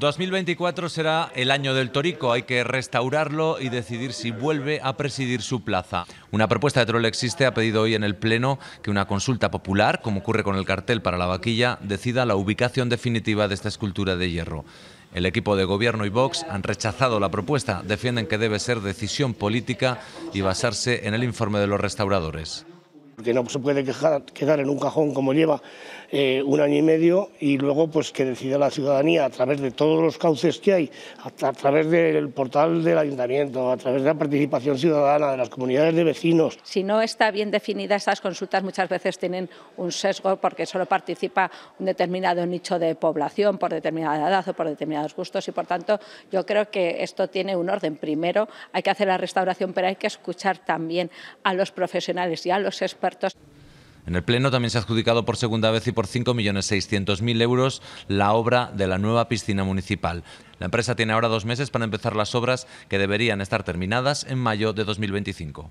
2024 será el año del Torico. Hay que restaurarlo y decidir si vuelve a presidir su plaza. Una propuesta de Troll Existe ha pedido hoy en el Pleno que una consulta popular, como ocurre con el cartel para la vaquilla, decida la ubicación definitiva de esta escultura de hierro. El equipo de gobierno y Vox han rechazado la propuesta. Defienden que debe ser decisión política y basarse en el informe de los restauradores porque no se puede quedar en un cajón como lleva eh, un año y medio y luego pues que decida la ciudadanía a través de todos los cauces que hay, a, través del portal del ayuntamiento, a través de la participación ciudadana, de las comunidades de vecinos. Si no está bien definida estas consultas muchas veces tienen un sesgo porque solo participa un determinado nicho de población por determinada edad o por determinados gustos y por tanto yo creo que esto tiene un orden. Primero hay que hacer la restauración pero hay que escuchar también a los profesionales y a los expertos en el Pleno también se ha adjudicado por segunda vez y por 5.600.000 euros la obra de la nueva piscina municipal. La empresa tiene ahora dos meses para empezar las obras que deberían estar terminadas en mayo de 2025.